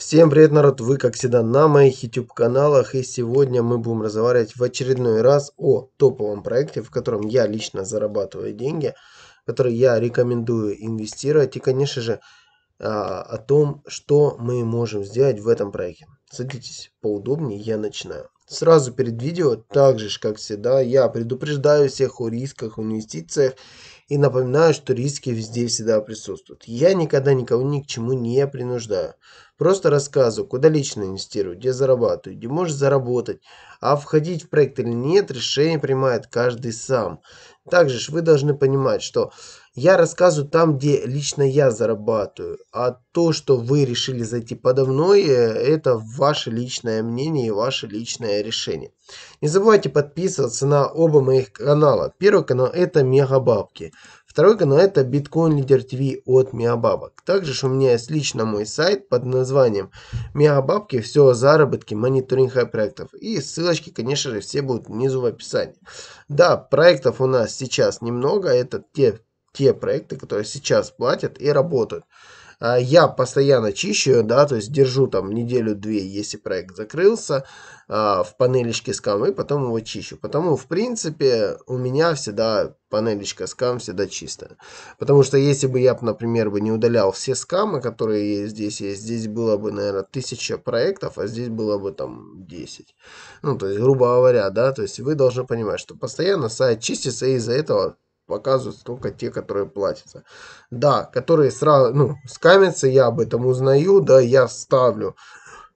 Всем привет, народ! Вы, как всегда, на моих YouTube-каналах. И сегодня мы будем разговаривать в очередной раз о топовом проекте, в котором я лично зарабатываю деньги, который я рекомендую инвестировать. И, конечно же, а, о том, что мы можем сделать в этом проекте. Садитесь поудобнее, я начинаю. Сразу перед видео, так же, как всегда, я предупреждаю всех о рисках, инвестициях и напоминаю, что риски везде всегда присутствуют. Я никогда никого ни к чему не принуждаю. Просто рассказываю, куда лично инвестирую, где зарабатываю, где можешь заработать. А входить в проект или нет, решение принимает каждый сам. Также же вы должны понимать, что я рассказываю там, где лично я зарабатываю. А то, что вы решили зайти подо мной, э, это ваше личное мнение и ваше личное решение. Не забывайте подписываться на оба моих канала. Первый канал это Мегабабки. Второй канал это Bitcoin Leader TV от Мегабабок. Также у меня есть лично мой сайт под названием Мегабабки. Все о заработке, мониторинг проектов. И ссылочки, конечно же, все будут внизу в описании. Да, проектов у нас сейчас немного. Это те те проекты, которые сейчас платят и работают. А, я постоянно чищу, да, то есть держу там неделю-две, если проект закрылся, а, в панелечке скам, и потом его чищу. Потому, в принципе, у меня всегда панелечка скам всегда чистая. Потому что если бы я, например, бы не удалял все скамы, которые здесь есть, здесь было бы, наверное, тысяча проектов, а здесь было бы там 10. Ну, то есть, грубо говоря, да, то есть вы должны понимать, что постоянно сайт чистится, и из-за этого показывают, только те, которые платятся. Да, которые сразу, ну, скамятся, я об этом узнаю, да, я ставлю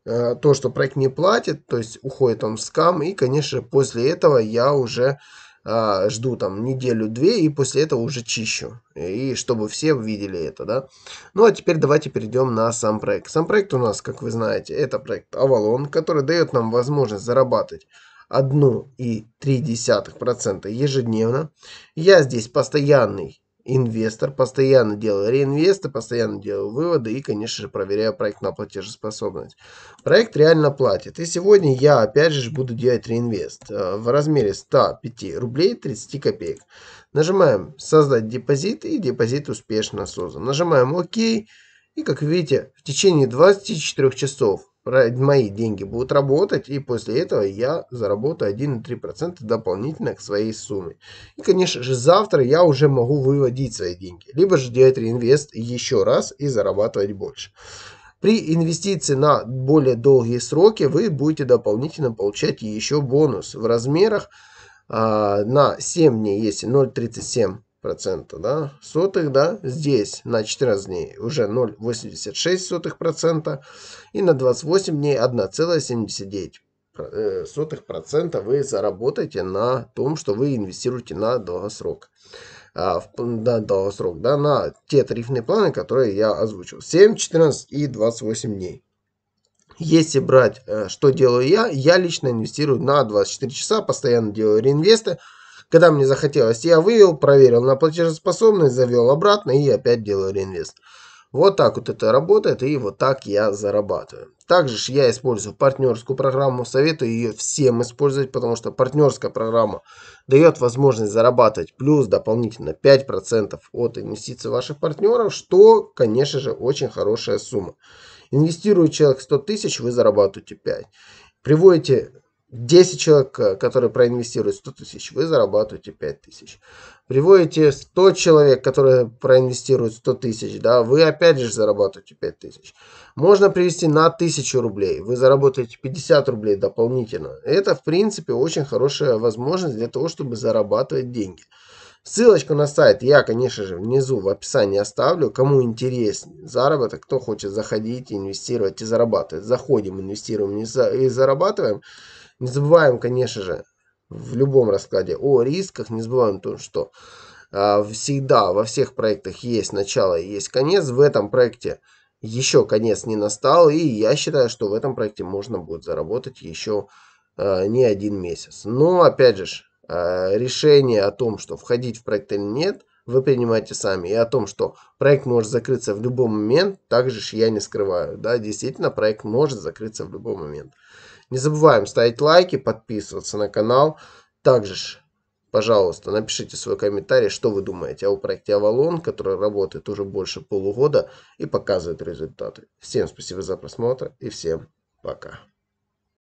э, то, что проект не платит, то есть уходит он в скам, и, конечно, после этого я уже э, жду там неделю-две, и после этого уже чищу, и чтобы все видели это, да. Ну, а теперь давайте перейдем на сам проект. Сам проект у нас, как вы знаете, это проект Avalon, который дает нам возможность зарабатывать 1,3% ежедневно. Я здесь постоянный инвестор, постоянно делаю реинвесты, постоянно делаю выводы и, конечно же, проверяю проект на платежеспособность. Проект реально платит. И сегодня я, опять же, буду делать реинвест э, в размере 105 рублей 30 копеек. Нажимаем «Создать депозит» и депозит успешно создан. Нажимаем «Ок». И, как видите, в течение 24 часов мои деньги будут работать, и после этого я заработаю 1,3% дополнительно к своей сумме. И, конечно же, завтра я уже могу выводить свои деньги, либо же делать реинвест еще раз и зарабатывать больше. При инвестиции на более долгие сроки вы будете дополнительно получать еще бонус в размерах а, на 7 дней, если 0,37 процента, да, сотых, да, здесь на 14 дней уже 0,86 процента и на 28 дней 1,79 э, сотых процента вы заработаете на том, что вы инвестируете на долгосрок. А, в, да, долгосрок, да, на те тарифные планы, которые я озвучил. 7, 14 и 28 дней. Если брать, э, что делаю я, я лично инвестирую на 24 часа, постоянно делаю реинвесты, когда мне захотелось. Я вывел, проверил на платежеспособность, завел обратно и опять делаю реинвест. Вот так вот это работает и вот так я зарабатываю. Также же я использую партнерскую программу, советую ее всем использовать, потому что партнерская программа дает возможность зарабатывать плюс дополнительно 5% от инвестиций ваших партнеров, что, конечно же, очень хорошая сумма. Инвестирует человек 100 тысяч, вы зарабатываете 5. Приводите 10 э, человек, которые проинвестируют 100 тысяч, вы зарабатываете 5 тысяч. Приводите 100 человек, которые проинвестируют 100 тысяч, да, вы опять же зарабатываете 5 тысяч. Можно привести на 1000 рублей, вы заработаете 50 рублей дополнительно. Это, в принципе, очень хорошая возможность для того, чтобы зарабатывать деньги. Ссылочку на сайт я, конечно же, внизу в описании оставлю. Кому интересен заработок, кто хочет заходить, инвестировать и зарабатывать. Заходим, инвестируем и зарабатываем. Не забываем, конечно же, в любом раскладе о рисках, не забываем то, что э, всегда во всех проектах есть начало и есть конец. В этом проекте еще конец не настал, и я считаю, что в этом проекте можно будет заработать еще э, а, не один месяц. Но, опять же, э, решение о том, что входить в проект или нет, вы принимаете сами. И о том, что проект может закрыться в любой момент, также я не скрываю. Да, действительно, проект может закрыться в любой момент. Не забываем ставить лайки, подписываться на канал. Также ж, пожалуйста, напишите свой комментарий, что вы думаете о проекте Авалон, который работает уже больше полугода и показывает результаты. Всем спасибо за просмотр и всем пока.